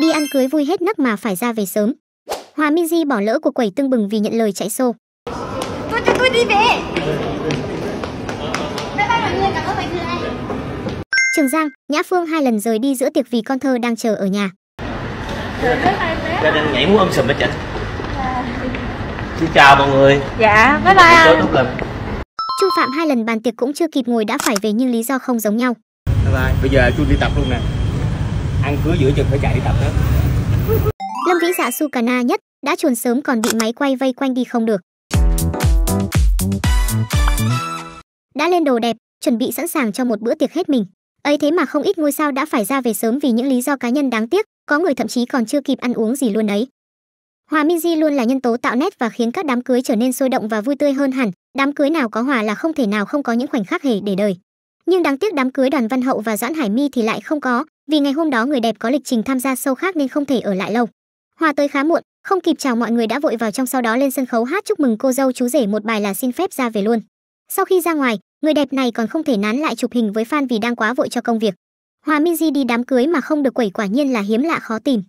đi ăn cưới vui hết nấc mà phải ra về sớm. Hòa Minzy bỏ lỡ cuộc quẩy tương bừng vì nhận lời chạy xô. Tôi cho tôi đi về. Trường Giang, Nhã Phương hai lần rời đi giữa tiệc vì con thơ đang chờ ở nhà. Cho nên nhảy muốn ôm sùm hết trơn. Dạ. Xin chào mọi người. Dạ, bye bye. Chu Phạm hai lần bàn tiệc cũng chưa kịp ngồi đã phải về nhưng lý do không giống nhau. Bye bye. Bây giờ tôi đi tập luôn nè ăn cưới giữa chừng phải chạy đi tập hết lâm vĩ dạ su cana nhất đã chuồn sớm còn bị máy quay vây quanh đi không được đã lên đồ đẹp chuẩn bị sẵn sàng cho một bữa tiệc hết mình ấy thế mà không ít ngôi sao đã phải ra về sớm vì những lý do cá nhân đáng tiếc có người thậm chí còn chưa kịp ăn uống gì luôn ấy Hòa Minzy luôn là nhân tố tạo nét và khiến các đám cưới trở nên sôi động và vui tươi hơn hẳn. Đám cưới nào có Hòa là không thể nào không có những khoảnh khắc hề để đời. Nhưng đáng tiếc đám cưới Đoàn Văn Hậu và Doãn Hải My thì lại không có, vì ngày hôm đó người đẹp có lịch trình tham gia show khác nên không thể ở lại lâu. Hòa tới khá muộn, không kịp chào mọi người đã vội vào trong sau đó lên sân khấu hát chúc mừng cô dâu chú rể một bài là xin phép ra về luôn. Sau khi ra ngoài, người đẹp này còn không thể nán lại chụp hình với fan vì đang quá vội cho công việc. Hòa Minzy đi đám cưới mà không được quẩy quả nhiên là hiếm lạ khó tìm.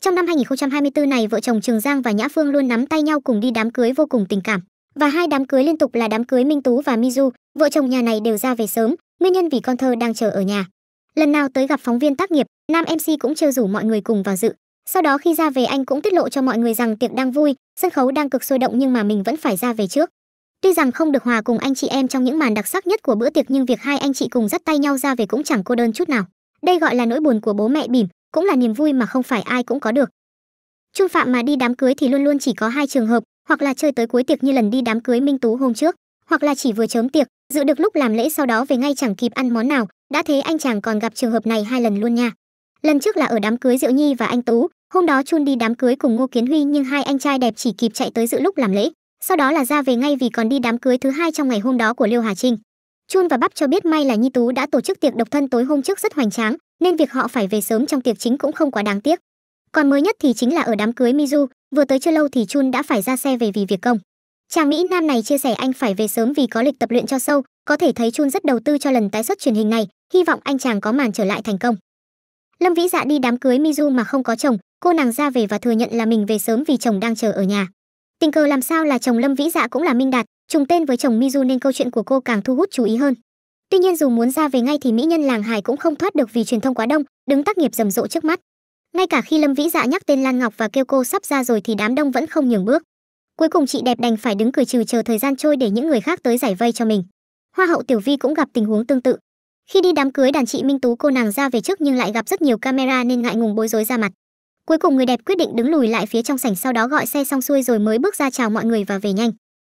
Trong năm 2024 này, vợ chồng Trường Giang và Nhã Phương luôn nắm tay nhau cùng đi đám cưới vô cùng tình cảm. Và hai đám cưới liên tục là đám cưới Minh Tú và Mizu, vợ chồng nhà này đều ra về sớm, nguyên nhân vì con thơ đang chờ ở nhà lần nào tới gặp phóng viên tác nghiệp nam mc cũng trêu rủ mọi người cùng vào dự sau đó khi ra về anh cũng tiết lộ cho mọi người rằng tiệc đang vui sân khấu đang cực sôi động nhưng mà mình vẫn phải ra về trước tuy rằng không được hòa cùng anh chị em trong những màn đặc sắc nhất của bữa tiệc nhưng việc hai anh chị cùng dắt tay nhau ra về cũng chẳng cô đơn chút nào đây gọi là nỗi buồn của bố mẹ bỉm cũng là niềm vui mà không phải ai cũng có được Trung phạm mà đi đám cưới thì luôn luôn chỉ có hai trường hợp, hoặc là chơi tới cuối tiệc như lần đi đám cưới Minh Tú hôm trước, hoặc là chỉ vừa chớm tiệc, dự được lúc làm lễ sau đó về ngay chẳng kịp ăn món nào, đã thế anh chàng còn gặp trường hợp này hai lần luôn nha lần trước là ở đám cưới diệu nhi và anh tú hôm đó chun đi đám cưới cùng ngô kiến huy nhưng hai anh trai đẹp chỉ kịp chạy tới dự lúc làm lễ sau đó là ra về ngay vì còn đi đám cưới thứ hai trong ngày hôm đó của liêu hà trinh chun và bắp cho biết may là nhi tú đã tổ chức tiệc độc thân tối hôm trước rất hoành tráng nên việc họ phải về sớm trong tiệc chính cũng không quá đáng tiếc còn mới nhất thì chính là ở đám cưới mizu vừa tới chưa lâu thì chun đã phải ra xe về vì việc công chàng mỹ nam này chia sẻ anh phải về sớm vì có lịch tập luyện cho sâu có thể thấy chun rất đầu tư cho lần tái xuất truyền hình này hy vọng anh chàng có màn trở lại thành công lâm vĩ dạ đi đám cưới mizu mà không có chồng cô nàng ra về và thừa nhận là mình về sớm vì chồng đang chờ ở nhà tình cờ làm sao là chồng lâm vĩ dạ cũng là minh đạt trùng tên với chồng mizu nên câu chuyện của cô càng thu hút chú ý hơn tuy nhiên dù muốn ra về ngay thì mỹ nhân làng hải cũng không thoát được vì truyền thông quá đông đứng tác nghiệp rầm rộ trước mắt ngay cả khi lâm vĩ dạ nhắc tên lan ngọc và kêu cô sắp ra rồi thì đám đông vẫn không nhường bước cuối cùng chị đẹp đành phải đứng cười trừ chờ thời gian trôi để những người khác tới giải vây cho mình hoa hậu tiểu vi cũng gặp tình huống tương tự khi đi đám cưới đàn chị minh tú cô nàng ra về trước nhưng lại gặp rất nhiều camera nên ngại ngùng bối rối ra mặt cuối cùng người đẹp quyết định đứng lùi lại phía trong sảnh sau đó gọi xe xong xuôi rồi mới bước ra chào mọi người và về nhanh